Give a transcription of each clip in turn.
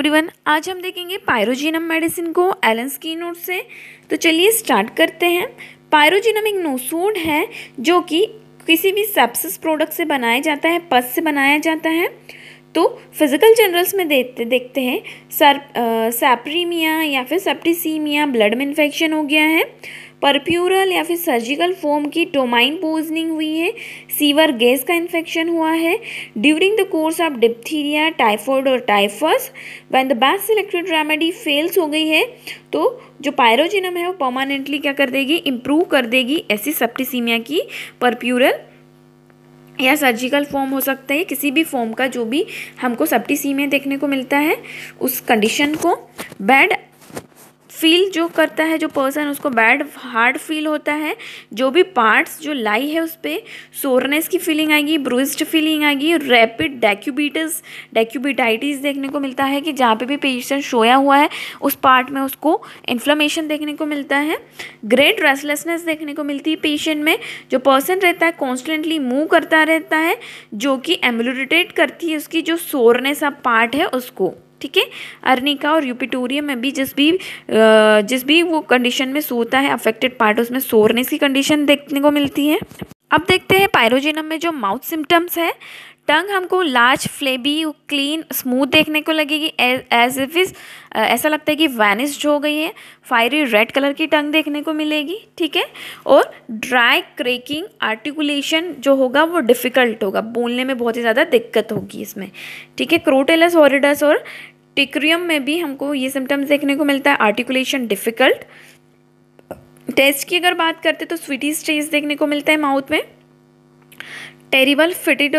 everyone आज हम देखेंगे पायरोजिनम मेडिसिन को एलन की नोट से तो चलिए स्टार्ट करते हैं पायरोजिनम एक नोसूड है जो कि किसी भी सेप्सिस प्रोडक्ट से बनाया जाता है पस से बनाया जाता है तो फिजिकल जनरल्स में देखते देखते हैं सर सेप्रीमिया या फिर सेप्टिसीमिया ब्लड में इन्फेक्शन हो गया है परप्यूरल या फिर सर्जिकल फॉर्म की टोमाइन पोजनिंग हुई है सीवर गैस का इन्फेक्शन हुआ है during the course of diphtheria typhoid और typhus when the best selected remedy fails हो गई है तो जो पायरोजिनम है वो परमानेंटली क्या कर देगी इम्प्रूव कर देगी ऐसी सप्टीसीमिया की परप्यूरल या सर्जिकल फॉर्म हो सकता है किसी भी फॉर्म का जो भी हमको सप्टीसीमिया देखने को मिलता है उस कंडीशन को बैड फील जो करता है जो पर्सन उसको बैड हार्ड फील होता है जो भी पार्ट्स जो लाई है उस पर सोरनेस की फीलिंग आएगी ब्रूस्ड फीलिंग आएगी रैपिड डैक्यूबिटस डैक्यूबिटाइटिस देखने को मिलता है कि जहाँ पे भी पेशेंट सोया हुआ है उस पार्ट में उसको इन्फ्लमेशन देखने को मिलता है ग्रेट रेसलेसनेस देखने को मिलती है पेशेंट में जो पर्सन रहता है कॉन्स्टेंटली मूव करता रहता है जो कि एम्बुलरेटेड करती है उसकी जो सोरनेस पार्ट है उसको ठीक है अर्निका और यूपिटोरियम में भी जिस भी जिस भी वो कंडीशन में सोता है अफेक्टेड पार्ट उसमें सोरनेस की कंडीशन देखने को मिलती है अब देखते हैं पायरोजिनम में जो माउथ सिम्टम्स है टंग हमको लार्ज फ्लेबी क्लीन स्मूथ देखने को लगेगी एज इफ इज ऐसा लगता है कि वैनिस्ड हो गई है फायरी रेड कलर की टंग देखने को मिलेगी ठीक है और ड्राई क्रेकिंग आर्टिकुलेशन जो होगा वो डिफ़िकल्ट होगा बोलने में बहुत ही ज़्यादा दिक्कत होगी इसमें ठीक है क्रोटेलस ऑरिडस और टिक्रियम में भी हमको ये सिम्टम्स देखने को मिलता है आर्टिकुलेशन डिफ़िकल्ट टेस्ट की अगर बात करते तो स्वीटी स्टेज देखने को मिलता है माउथ में टेरिबल फिटेड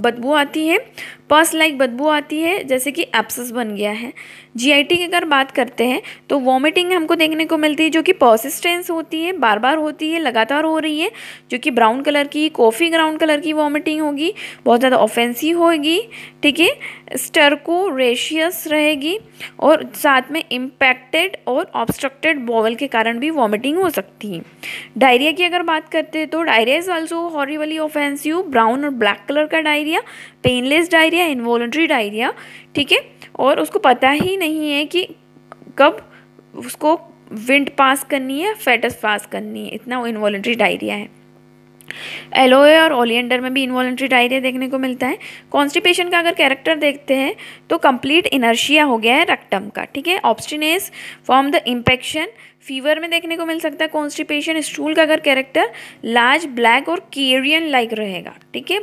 बदबू आती है पर्स लाइक बदबू आती है जैसे कि एप्सस बन गया है जीआईटी की अगर बात करते हैं तो वॉमिटिंग हमको देखने को मिलती है जो कि पर्सिस्टेंस होती है बार बार होती है लगातार हो रही है जो कि ब्राउन कलर की कॉफ़ी ब्राउन कलर की वॉमिटिंग होगी बहुत ज़्यादा ऑफेंसिव होगी ठीक है स्टर्को रेशियस रहेगी और साथ में इम्पैक्टेड और ऑब्स्ट्रक्टेड बॉवल के कारण भी वॉमिटिंग हो सकती है डायरिया की अगर बात करते हैं तो डायरिया इज ऑल्सो हॉरिवली ऑफेंसिव ब्राउन और ब्लैक कलर का diarrhoea painless diarrhoea involuntary diarrhoea ठीक है और उसको पता ही नहीं है कि कब उसको विंड पास करनी है फैटस पास करनी है इतना इन्वॉलेंट्री डायरिया है एलोए और ओलियंडर में भी इन्वॉलेंट्री डायरिया देखने को मिलता है कॉन्स्टिपेशन का अगर कैरेक्टर देखते हैं तो कंप्लीट इनर्शिया हो गया है रक्टम का ठीक है obstinacy form the impaction fever में देखने को मिल सकता है कॉन्स्टिपेशन स्टूल का अगर कैरेक्टर लार्ज ब्लैक और केरियन लाइक रहेगा ठीक है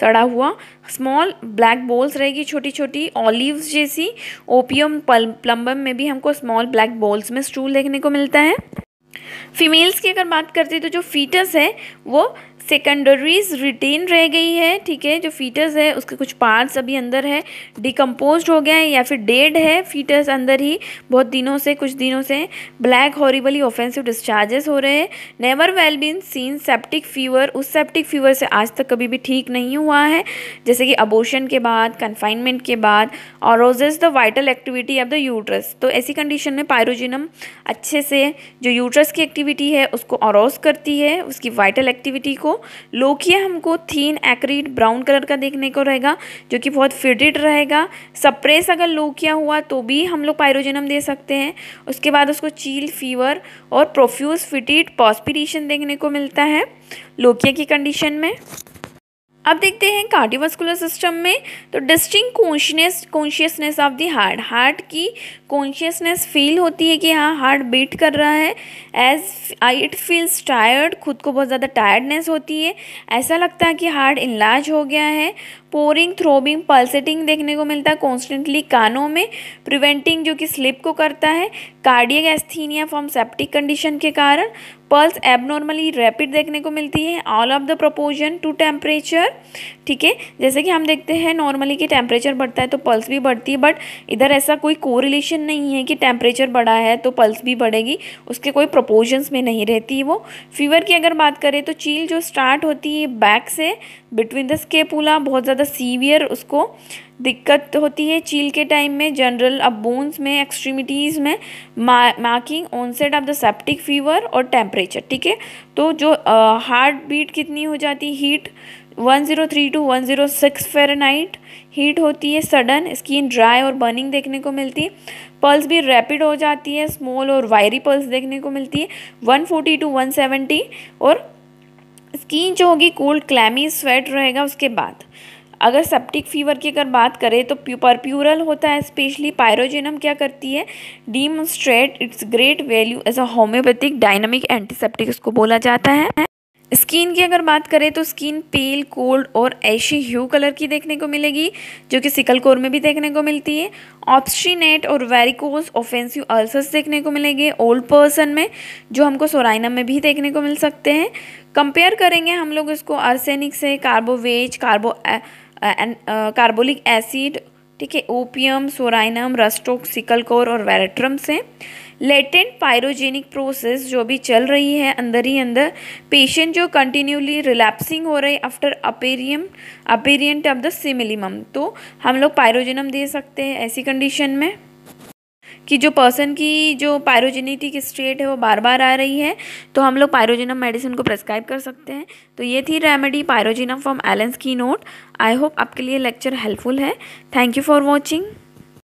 सड़ा हुआ स्मॉल ब्लैक बॉल्स रहेगी छोटी छोटी ऑलिव जैसी ओपियम प्लम्बम में भी हमको स्मॉल ब्लैक बॉल्स में स्टूल देखने को मिलता है फीमेल्स की अगर बात करते हैं तो जो फीटस है वो सेकेंडरीज रिटेन रह गई है ठीक है जो फीटस है उसके कुछ पार्ट्स अभी अंदर है डिकम्पोज हो गया है या फिर डेड है फीटस अंदर ही बहुत दिनों से कुछ दिनों से ब्लैक हॉरीबली ऑफेंसिव डिस्चार्जेस हो रहे हैं never well been seen septic fever उस सेप्टिक फीवर से आज तक कभी भी ठीक नहीं हुआ है जैसे कि अबोशन के बाद कन्फाइनमेंट के बाद और the vital activity of the uterus तो ऐसी कंडीशन में पायरोजिनम अच्छे से जो यूट्रस यूट्रस की एक्टिविटी है उसको अरोस करती है उसकी वाइटल एक्टिविटी को लोकिया हमको थीन एक्रीड ब्राउन कलर का देखने को रहेगा जो कि बहुत फिडेड रहेगा सप्रेस अगर लोकिया हुआ तो भी हम लोग पायरोजेनम दे सकते हैं उसके बाद उसको चील फीवर और प्रोफ्यूज फिटिड पॉस्पिरीशन देखने को मिलता है लोकिया की कंडीशन में अब देखते हैं कार्डियोवास्कुलर सिस्टम में तो distinct conscious consciousness of the heart heart की कॉन्शियसनेस फील होती है कि हाँ हार्ट बीट कर रहा है as I it feels tired खुद को बहुत ज़्यादा टायर्डनेस होती है ऐसा लगता है कि हार्ट इलाज हो गया है पोरिंग थ्रोबिंग पल्सेटिंग देखने को मिलता है कॉन्स्टेंटली कानों में प्रिवेंटिंग जो कि स्लिप को करता है cardiac asthenia from septic condition के कारण पल्स एबनॉर्मली रैपिड देखने को मिलती है all of the proportion to temperature ठीक है जैसे कि हम देखते हैं नॉर्मली कि टेम्परेचर बढ़ता है तो पल्स भी बढ़ती है बट इधर ऐसा कोई कोरिलेशन नहीं है कि टेम्परेचर बढ़ा है तो पल्स भी बढ़ेगी उसके कोई प्रपोजन्स में नहीं रहती वो फीवर की अगर बात करें तो चील जो स्टार्ट होती है बैक से बिटवीन द स्केपूला बहुत ज़्यादा ज़्यादा सीवियर उसको दिक्कत होती है चील के टाइम में जनरल अब बोन्स में एक्सट्रीमिटीज़ में marking onset of the septic fever और टेम्परेचर ठीक है तो जो हार्ट बीट कितनी हो जाती हीट 103 टू 106 फ़ारेनहाइट हीट होती है सडन स्किन ड्राई और बर्निंग देखने को मिलती है पल्स भी रैपिड हो जाती है स्मॉल और वायरी पल्स देखने को मिलती है 140 टू 170 और स्किन जो होगी कोल्ड क्लैमी स्वेट रहेगा उसके बाद अगर सेप्टिक फीवर की अगर बात करें तो परप्यूरल होता है स्पेशली पायरोजेनम क्या करती है demonstrate its great value as a homeopathic dynamic antiseptic इसको बोला जाता है स्किन की अगर बात करें तो स्किन पेल कोल्ड और ऐशी ह्यू कलर की देखने को मिलेगी जो कि सिकल कोर में भी देखने को मिलती है ऑप्शीनेट और वेरिकोज ऑफेंसिव अल्सर्स देखने को मिलेंगे ओल्ड पर्सन में जो हमको सोराइनम में भी देखने को मिल सकते हैं कंपेयर करेंगे हम लोग इसको आर्सेनिक से carbo veg carbo, veg, carbo carbolic acid ठीक है ओपियम सोराइनम रस्टोक सिकलकोर और वेरेट्रम से लेटेंट पायरोजेनिक प्रोसेस जो भी चल रही है अंदर ही अंदर पेशेंट जो कंटिन्यूली रिलैप्सिंग हो रही आफ्टर अपेरियम अपेरियंट ऑफ द सिमिलिमम तो हम लोग पायरोजेनम दे सकते हैं ऐसी कंडीशन में कि जो पर्सन की जो पायरोजेनेटिक स्टेट है वो बार बार आ रही है तो हम लोग पायरोजिनम मेडिसिन को प्रेस्क्राइब कर सकते हैं तो ये थी रेमेडी पायरोजिनम फ्रॉम एलेंस की नोट आई होप आपके लिए लेक्चर हेल्पफुल है थैंक यू फॉर वॉचिंग